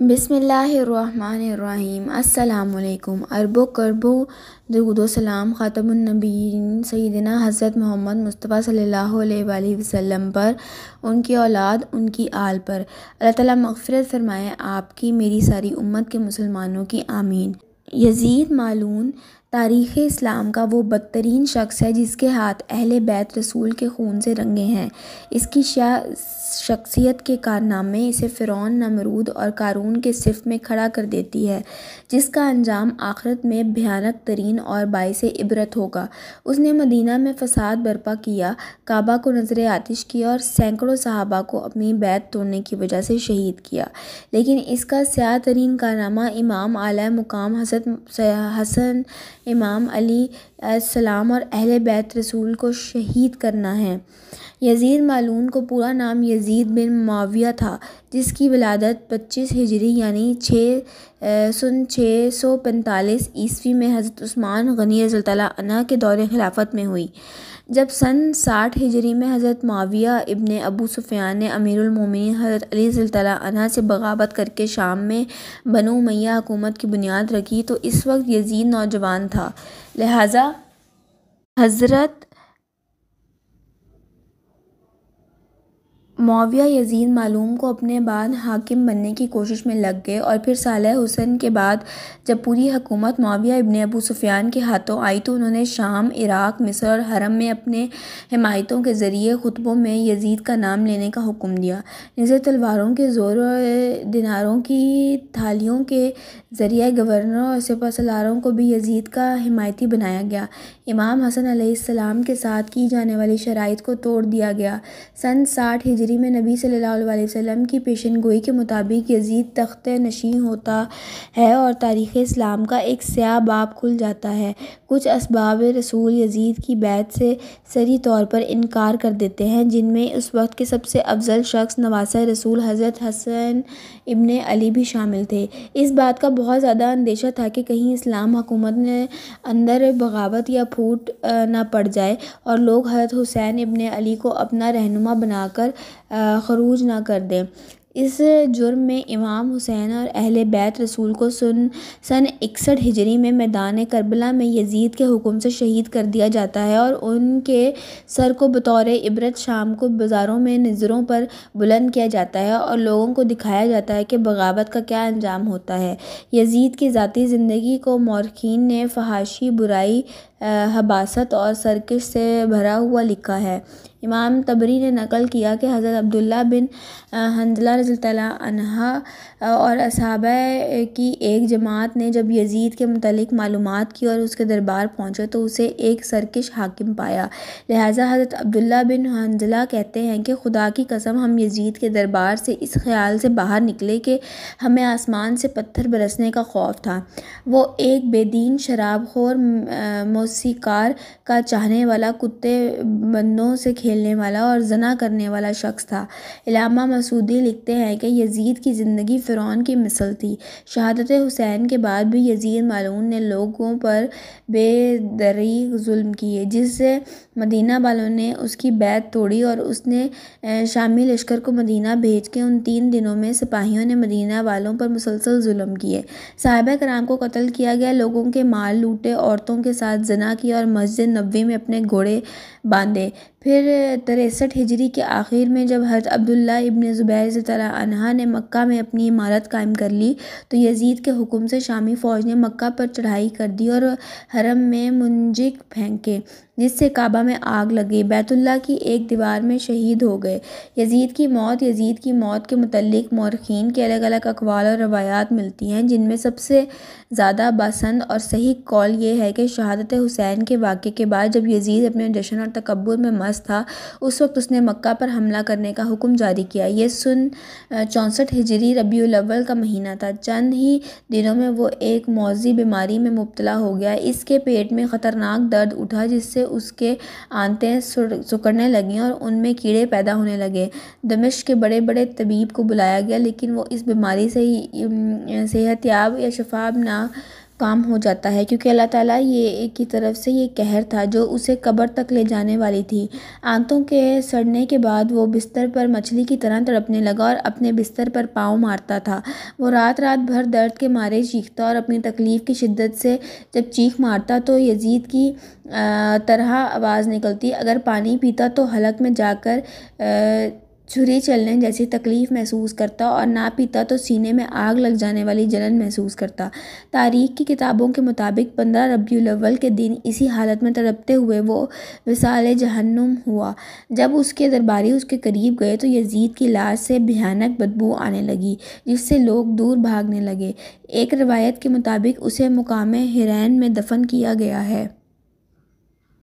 बिसमीम् अल्लाम अरबों करबों दरुदोसलाम ख़तमनबीन सैदना हज़रत मोहम्मद मुस्तफ़ा सल्ला वसम पर उनकी औलाद उनकी आल पर अल्लाह ताली मकफ़रत फ़रमाए आपकी मेरी सारी उम्मत के मुसलमानों की आमीन यजीद मालून तारीख़ इस्लाम का वो बदतरीन शख़्स है जिसके हाथ अहल बैत रसूल के खून से रंगे हैं इसकी शख्सियत के कारनामे इसे फ़िरौन नमरूद और क़ारून के सिफ में खड़ा कर देती है जिसका अंजाम आखरत में भयानक तरीन और बायस इबरत होगा उसने मदीना में फ़साद बर्पा किया काबा को नज़र आतिश किया और सैकड़ों साहबा को अपनी बैत तोड़ने की वजह से शहीद किया लेकिन इसका स्या तरीन कारनामा इमाम आला मुकाम हसन हसन इमाम अली सलाम और अहल बैत रसूल को शहीद करना है यज़ीद मालून को पूरा नाम यज़ीद बिन माविया था जिसकी विलादत 25 हिजरी यानी छः सन छः सौ पैंतालीस ईस्वी में हज़रत उस्मान गनी रज़ल्ला के दौर खिलाफत में हुई जब सन साठ हिजरी में हज़रत माविया इबन अबू सुफियान ने अमीरमिन हज़रत अली तला से बगावत करके शाम में बनो मैया हुकूमत की बुनियाद रखी तो इस वक्त यजीद नौजवान था था लिहाजा हज़रत मुआविया यज़ीद मालूम को अपने बाद हाकिम बनने की कोशिश में लग गए और फिर साल हुसैन के बाद जब पूरी हुकूमत मुआविया इबन अबू सुफ़ियान के हाथों आई तो उन्होंने शाम इराक़ मिस्र और हरम में अपने हमायतों के ज़रिए ख़ुतबों में यजीद का नाम लेने का हुक्म दिया निज़े तलवारों के ज़ोर और दिनारों की थालियों के ज़रिए गवर्नरों और सिपहसलारों को भी यजीद का हिमायती बनाया गया इमाम हसन के साथ की जाने वाली शराइ को तोड़ दिया गया सन साठ हिजरी सदी में नबी सल्लल्लाहु अलैहि वसल्लम की पेशन गोई के मुताबिक यज़ीद तख्त नशीं होता है और तारीख़ इस्लाम का एक स्याह बाब खुल जाता है कुछ असबाब रसूल यज़ीद की बैत से सरी तौर पर इनकार कर देते हैं जिनमें उस वक्त के सबसे अफजल शख्स नवासा रसूल हज़रत हसन इबन अली भी शामिल थे इस बात का बहुत ज़्यादा अंदेशा था कि कहीं इस्लाम हुकूमत ने अंदर बगावत या फूट ना पड़ जाए और लोग हज़रत हुसैन इबन अली को अपना रहनुमा बनाकर खरूज ना कर दें इस जुर्म में इमाम हुसैन और अहल बैत रसूल को सन सन इकसठ हिजरी में मैदान करबला में यजीद के हुक्म से शहीद कर दिया जाता है और उनके सर को बतौर इबरत शाम को बाज़ारों में नज़रों पर बुलंद किया जाता है और लोगों को दिखाया जाता है कि बगावत का क्या अंजाम होता है यजीद की ज़ाती ज़िंदगी को मौरखीन ने फहाशी बुराई हबासत और सरकश से भरा हुआ लिखा है इमाम तबरी ने नक़ल किया कि हज़रत अब्दुल्ला बिन हंजला रज़ी और असाब की एक जमात ने जब यज़ीद के मतलब मालूम की और उसके दरबार पहुँचे तो उसे एक सरकश हाकिम पाया लिहाजा हज़रत अब्दुल्ला बिन हंजला कहते हैं कि खुदा की कसम हम यज़ीद के दरबार से इस ख्याल से बाहर निकले कि हमें आसमान से पत्थर बरसने का खौफ था वो एक बेदीन शराबखोर मौसीकार का चाहने वाला कुत्ते बंदों से खेलने वाला और जना करने वाला शख्स था इलामा मसूदी लिखते हैं कि यजीद की ज़िंदगी फ़िरौन की मिसल थी शहादत हुसैन के बाद भी यजीद मालून ने लोगों पर बेदरी जुल्म किए जिससे मदीना वालों ने उसकी बैत तोड़ी और उसने शामी लश्कर को मदीना भेज के उन तीन दिनों में सिपाहियों ने मदीना वालों पर मुसलसल जुल्म किए साहिब कराम को कत्ल किया गया लोगों के माल लूटे औरतों के साथ जना किया और मस्जिद नबी में अपने घोड़े बांधे फिर तिरसठ हिजरी के आखिर में जब हज़रत अब्दुल्लाह इब्ने ज़ुबैर तला ने मक्का में अपनी इमारत कायम कर ली तो यज़ीद के हुक्म से शामी फ़ौज ने मक्का पर चढ़ाई कर दी और हरम में मुंजिक फेंके जिससे काबा में आग लगी बैतुल्ला की एक दीवार में शहीद हो गए यजीद की मौत यजीद की मौत के मतलब मौरखीन के अलग अलग अकवाल और रवायात मिलती हैं जिनमें सबसे ज़्यादा पसंद और सही कॉल ये है कि शहादत हुसैन के वाक़े के बाद जब यजीद अपने जशन और तकबर में मस्त था उस वक्त उसने मक्का पर हमला करने का हुक्म जारी किया ये सुन चौंसठ हिजरी रबी अलवल का महीना था चंद ही दिनों में वो एक मौजी बीमारी में मुबतला हो गया इसके पेट में ख़तरनाक दर्द उठा जिससे उसके आंतें सुकड़ने लगीं और उनमें कीड़े पैदा होने लगे दमिश के बड़े बड़े तबीब को बुलाया गया लेकिन वो इस बीमारी से सेहतयाब या शफाब ना काम हो जाता है क्योंकि अल्लाह ताला ये की तरफ़ से ये कहर था जो उसे कब्र तक ले जाने वाली थी आंतों के सड़ने के बाद वो बिस्तर पर मछली की तरह तड़पने लगा और अपने बिस्तर पर पाँव मारता था वो रात रात भर दर्द के मारे चीखता और अपनी तकलीफ़ की शिद्दत से जब चीख मारता तो यजीद की तरह आवाज़ निकलती अगर पानी पीता तो हलक में जाकर छुरी चलने जैसी तकलीफ़ महसूस करता और ना पीता तो सीने में आग लग जाने वाली जलन महसूस करता तारीख़ की किताबों के मुताबिक पंद्रह रबी अव्वल के दिन इसी हालत में तड़पते हुए वो विसाल जहन्नुम हुआ जब उसके दरबारी उसके करीब गए तो यजीद की लाश से भयानक बदबू आने लगी जिससे लोग दूर भागने लगे एक रवायत के मुताबिक उसे मुकाम हिरैन में दफन किया गया है